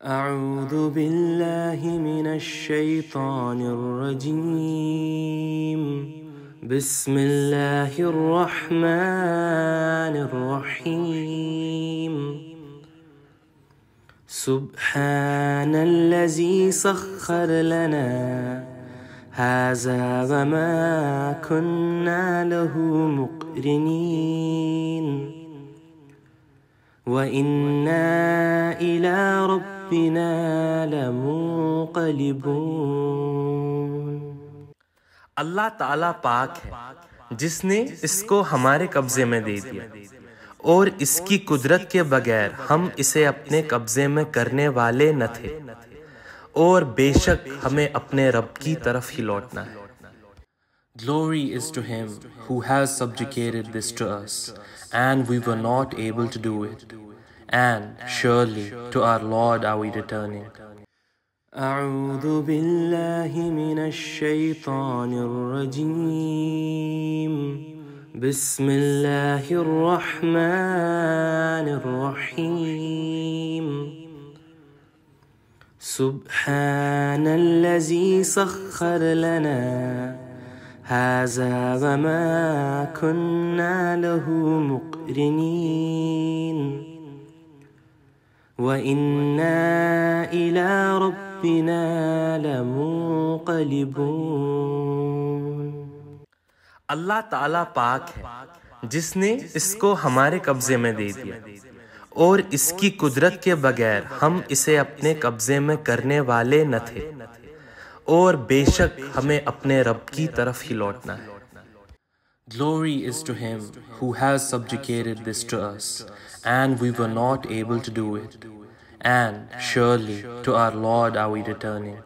أعوذ بالله من الشيطان الرجيم بسم الله الرحمن الرحيم سبحان الذي سخر لنا هذا وما كنا له مقرنين وإنا إلى رب ربنا لمنقلبون अल्लाह ताला पाक है जिसने इसको हमारे कब्जे में दे दिया और इसकी कुदरत के बगैर हम इसे अपने कब्जे में करने वाले न थे और बेशक हमें अपने रब की तरफ ही लौटना है Glory is to him who has subjugated this to us, and we were not able to do it. and surely to our Lord are we returning. أعوذ بالله من الشيطان الرجيم بسم الله الرحمن الرحيم سبحان الذي سخر لنا هذا وما كنا له مقرنين وإنا إلى ربنا لمنقلبون अल्लाह ताला पाक है जिसने इसको हमारे कब्जे में दे दिया और इसकी कुदरत के बगैर हम इसे अपने कब्जे में करने वाले न थे और बेशक हमें अपने रब की तरफ ही लौटना है Glory is to him who has subjugated this to us, and we were not able to do it. And surely to our Lord are we returning.